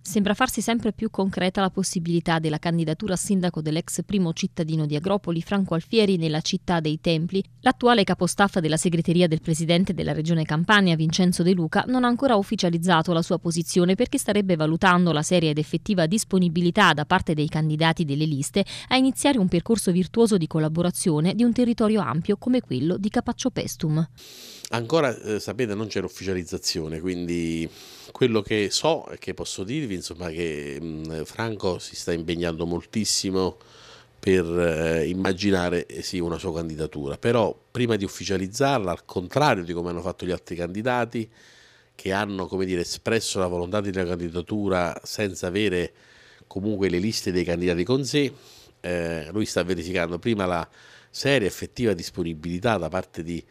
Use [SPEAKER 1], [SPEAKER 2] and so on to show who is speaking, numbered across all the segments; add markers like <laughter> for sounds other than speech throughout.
[SPEAKER 1] sembra farsi sempre più concreta la possibilità della candidatura a sindaco dell'ex primo cittadino di Agropoli, Franco Alfieri, nella città dei Templi. L'attuale capostaffa della segreteria del presidente della regione Campania, Vincenzo De Luca, non ha ancora ufficializzato la sua posizione perché starebbe valutando la seria ed effettiva disponibilità da parte dei candidati delle liste a iniziare un percorso virtuoso di collaborazione di un territorio ampio come quello di Capaccio Pestum.
[SPEAKER 2] Ancora, eh, sapete, non c'è l'ufficializzazione, quindi quello che so e che posso dire Vivi insomma, che mh, mm, Franco si sta impegnando moltissimo per eh, immaginare eh, sì, una sua candidatura, però prima di ufficializzarla, al contrario di come hanno fatto gli altri candidati, che hanno dire, espresso la volontà di una candidatura senza avere comunque le liste dei candidati con sé, eh, lui sta verificando prima la seria e effettiva disponibilità da parte di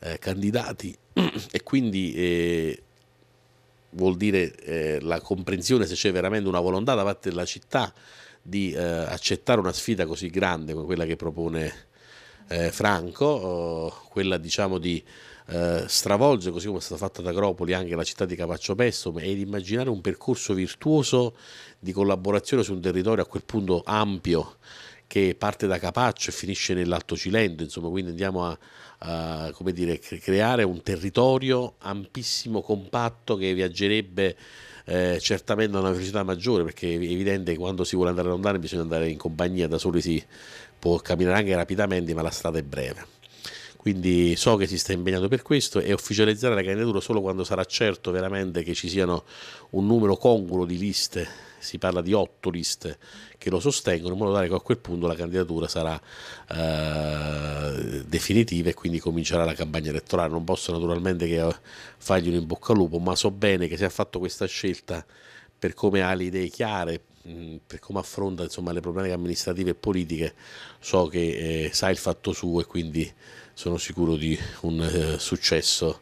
[SPEAKER 2] eh, candidati <clears throat> e quindi eh, vuol dire eh, la comprensione se c'è veramente una volontà da parte della città di eh, accettare una sfida così grande come quella che propone eh, Franco, quella diciamo di eh, stravolgere così come è stata fatta ad Agropoli anche la città di Capaccio Pesto e di immaginare un percorso virtuoso di collaborazione su un territorio a quel punto ampio che parte da Capaccio e finisce nell'Alto Cilento, insomma, quindi andiamo a, a dire, creare un territorio ampissimo, compatto che viaggerebbe eh, certamente a una velocità maggiore perché è evidente che quando si vuole andare lontano bisogna andare in compagnia, da soli si può camminare anche rapidamente ma la strada è breve quindi so che si sta impegnando per questo e ufficializzare la candidatura solo quando sarà certo veramente che ci siano un numero congruo di liste, si parla di otto liste che lo sostengono, in modo tale che a quel punto la candidatura sarà eh, definitiva e quindi comincerà la campagna elettorale. Non posso naturalmente che eh, fargli un in bocca al lupo, ma so bene che se ha fatto questa scelta per come ha le idee chiare, Mm, per come affronta insomma, le problematiche amministrative e politiche, so che eh, sa il fatto suo e quindi sono sicuro di un eh, successo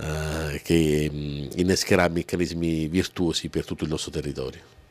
[SPEAKER 2] eh, che mh, mm, innescherà meccanismi virtuosi per tutto il nostro territorio.